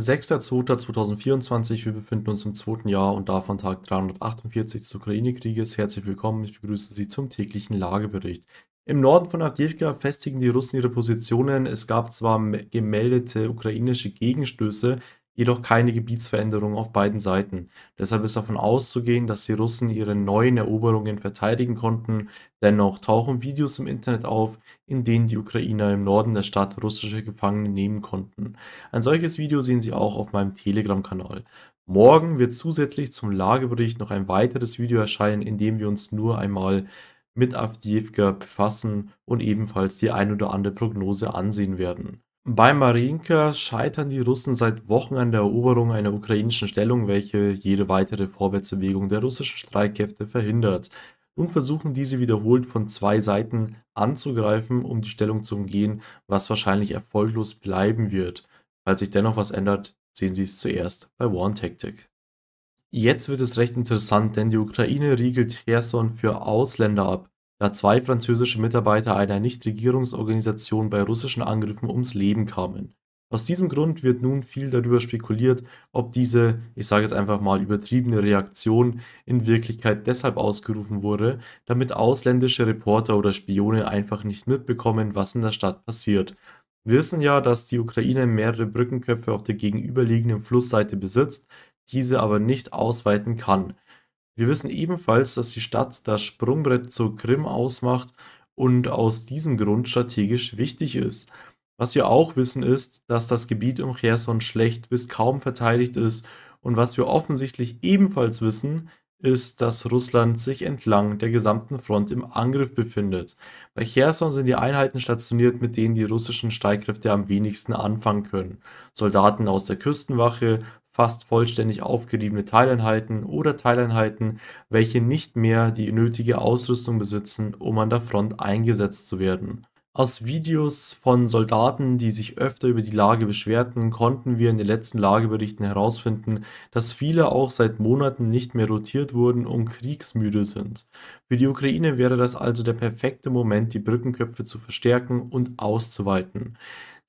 6.2.2024. Wir befinden uns im zweiten Jahr und davon Tag 348 des Ukraine-Krieges. Herzlich willkommen, ich begrüße Sie zum täglichen Lagebericht. Im Norden von Avdiivka festigen die Russen ihre Positionen. Es gab zwar gemeldete ukrainische Gegenstöße, jedoch keine Gebietsveränderung auf beiden Seiten. Deshalb ist davon auszugehen, dass die Russen ihre neuen Eroberungen verteidigen konnten. Dennoch tauchen Videos im Internet auf, in denen die Ukrainer im Norden der Stadt russische Gefangene nehmen konnten. Ein solches Video sehen Sie auch auf meinem Telegram-Kanal. Morgen wird zusätzlich zum Lagebericht noch ein weiteres Video erscheinen, in dem wir uns nur einmal mit Avdiivka befassen und ebenfalls die ein oder andere Prognose ansehen werden. Bei Mariinka scheitern die Russen seit Wochen an der Eroberung einer ukrainischen Stellung, welche jede weitere Vorwärtsbewegung der russischen Streitkräfte verhindert. Nun versuchen diese wiederholt von zwei Seiten anzugreifen, um die Stellung zu umgehen, was wahrscheinlich erfolglos bleiben wird. Falls sich dennoch was ändert, sehen Sie es zuerst bei Warn Tactic. Jetzt wird es recht interessant, denn die Ukraine riegelt Cherson für Ausländer ab da zwei französische Mitarbeiter einer Nichtregierungsorganisation bei russischen Angriffen ums Leben kamen. Aus diesem Grund wird nun viel darüber spekuliert, ob diese, ich sage jetzt einfach mal übertriebene Reaktion in Wirklichkeit deshalb ausgerufen wurde, damit ausländische Reporter oder Spione einfach nicht mitbekommen, was in der Stadt passiert. Wir wissen ja, dass die Ukraine mehrere Brückenköpfe auf der gegenüberliegenden Flussseite besitzt, diese aber nicht ausweiten kann. Wir wissen ebenfalls, dass die Stadt das Sprungbrett zur Krim ausmacht und aus diesem Grund strategisch wichtig ist. Was wir auch wissen ist, dass das Gebiet um Cherson schlecht bis kaum verteidigt ist und was wir offensichtlich ebenfalls wissen, ist, dass Russland sich entlang der gesamten Front im Angriff befindet. Bei Cherson sind die Einheiten stationiert, mit denen die russischen Streitkräfte am wenigsten anfangen können. Soldaten aus der Küstenwache, fast vollständig aufgeriebene Teileinheiten oder Teileinheiten, welche nicht mehr die nötige Ausrüstung besitzen, um an der Front eingesetzt zu werden. Aus Videos von Soldaten, die sich öfter über die Lage beschwerten, konnten wir in den letzten Lageberichten herausfinden, dass viele auch seit Monaten nicht mehr rotiert wurden und kriegsmüde sind. Für die Ukraine wäre das also der perfekte Moment, die Brückenköpfe zu verstärken und auszuweiten.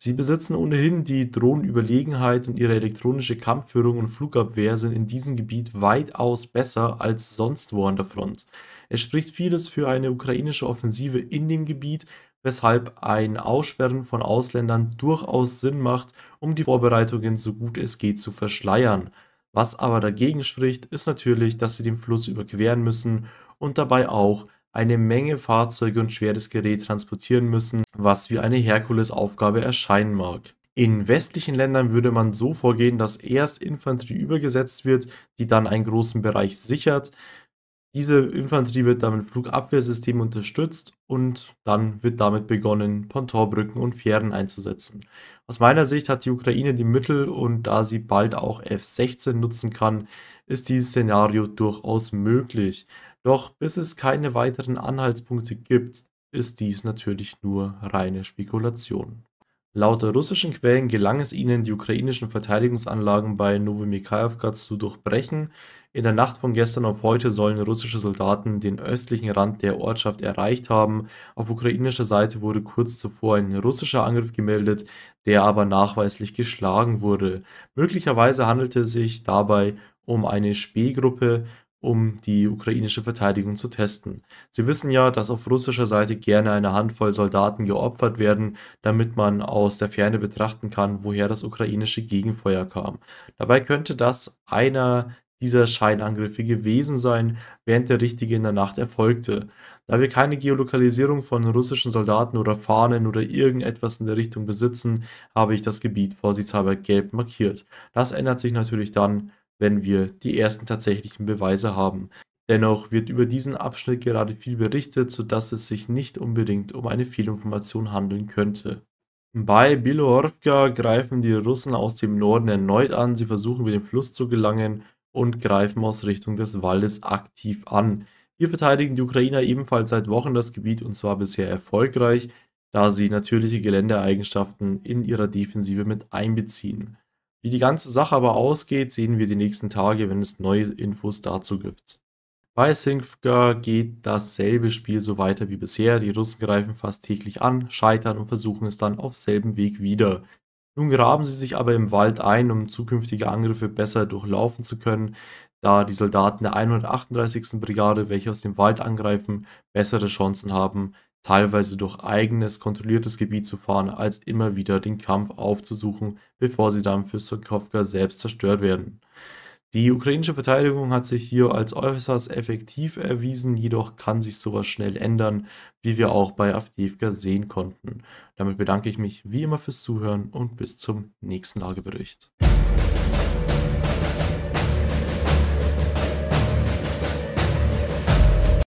Sie besitzen ohnehin die Drohnenüberlegenheit und ihre elektronische Kampfführung und Flugabwehr sind in diesem Gebiet weitaus besser als sonst wo an der Front. Es spricht vieles für eine ukrainische Offensive in dem Gebiet, weshalb ein Aussperren von Ausländern durchaus Sinn macht, um die Vorbereitungen so gut es geht zu verschleiern. Was aber dagegen spricht, ist natürlich, dass sie den Fluss überqueren müssen und dabei auch eine Menge Fahrzeuge und schweres Gerät transportieren müssen, was wie eine Herkulesaufgabe erscheinen mag. In westlichen Ländern würde man so vorgehen, dass erst Infanterie übergesetzt wird, die dann einen großen Bereich sichert. Diese Infanterie wird dann mit Flugabwehrsystemen unterstützt und dann wird damit begonnen, Pontorbrücken und Fähren einzusetzen. Aus meiner Sicht hat die Ukraine die Mittel und da sie bald auch F-16 nutzen kann, ist dieses Szenario durchaus möglich. Doch bis es keine weiteren Anhaltspunkte gibt, ist dies natürlich nur reine Spekulation. Laut russischen Quellen gelang es ihnen, die ukrainischen Verteidigungsanlagen bei Novomikhaivka zu durchbrechen. In der Nacht von gestern auf heute sollen russische Soldaten den östlichen Rand der Ortschaft erreicht haben. Auf ukrainischer Seite wurde kurz zuvor ein russischer Angriff gemeldet, der aber nachweislich geschlagen wurde. Möglicherweise handelte es sich dabei um eine Spähgruppe um die ukrainische Verteidigung zu testen. Sie wissen ja, dass auf russischer Seite gerne eine Handvoll Soldaten geopfert werden, damit man aus der Ferne betrachten kann, woher das ukrainische Gegenfeuer kam. Dabei könnte das einer dieser Scheinangriffe gewesen sein, während der richtige in der Nacht erfolgte. Da wir keine Geolokalisierung von russischen Soldaten oder Fahnen oder irgendetwas in der Richtung besitzen, habe ich das Gebiet vorsichtshalber gelb markiert. Das ändert sich natürlich dann, wenn wir die ersten tatsächlichen Beweise haben. Dennoch wird über diesen Abschnitt gerade viel berichtet, sodass es sich nicht unbedingt um eine Fehlinformation handeln könnte. Bei Bilohorka greifen die Russen aus dem Norden erneut an, sie versuchen über den Fluss zu gelangen und greifen aus Richtung des Waldes aktiv an. Hier verteidigen die Ukrainer ebenfalls seit Wochen das Gebiet und zwar bisher erfolgreich, da sie natürliche Geländeeigenschaften in ihrer Defensive mit einbeziehen. Wie die ganze Sache aber ausgeht, sehen wir die nächsten Tage, wenn es neue Infos dazu gibt. Bei Sinfka geht dasselbe Spiel so weiter wie bisher. Die Russen greifen fast täglich an, scheitern und versuchen es dann auf selben Weg wieder. Nun graben sie sich aber im Wald ein, um zukünftige Angriffe besser durchlaufen zu können, da die Soldaten der 138. Brigade, welche aus dem Wald angreifen, bessere Chancen haben, teilweise durch eigenes kontrolliertes Gebiet zu fahren, als immer wieder den Kampf aufzusuchen, bevor sie dann für Sokovka selbst zerstört werden. Die ukrainische Verteidigung hat sich hier als äußerst effektiv erwiesen, jedoch kann sich sowas schnell ändern, wie wir auch bei Avdiivka sehen konnten. Damit bedanke ich mich wie immer fürs Zuhören und bis zum nächsten Lagebericht.